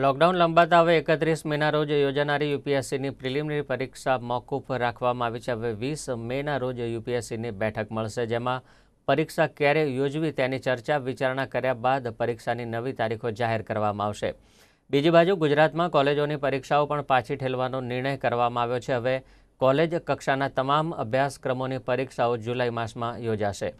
lockdown લંબાતા હવે એકત્રીસ મેના રોજ યોજાનારી યુપીએસસીની પ્રિલિમિનરી પરીક્ષા મોકૂફ રાખવામાં આવી છે હવે વીસ મેના રોજ યુપીએસસીની બેઠક મળશે જેમાં પરીક્ષા ક્યારે યોજવી તેની ચર્ચા વિચારણા કર્યા બાદ પરીક્ષાની નવી તારીખો જાહેર કરવામાં આવશે બીજી બાજુ ગુજરાતમાં કોલેજોની પરીક્ષાઓ પણ પાછી ઠેલવાનો નિર્ણય કરવામાં આવ્યો છે હવે કોલેજ કક્ષાના તમામ અભ્યાસક્રમોની પરીક્ષાઓ જુલાઈ માસમાં યોજાશે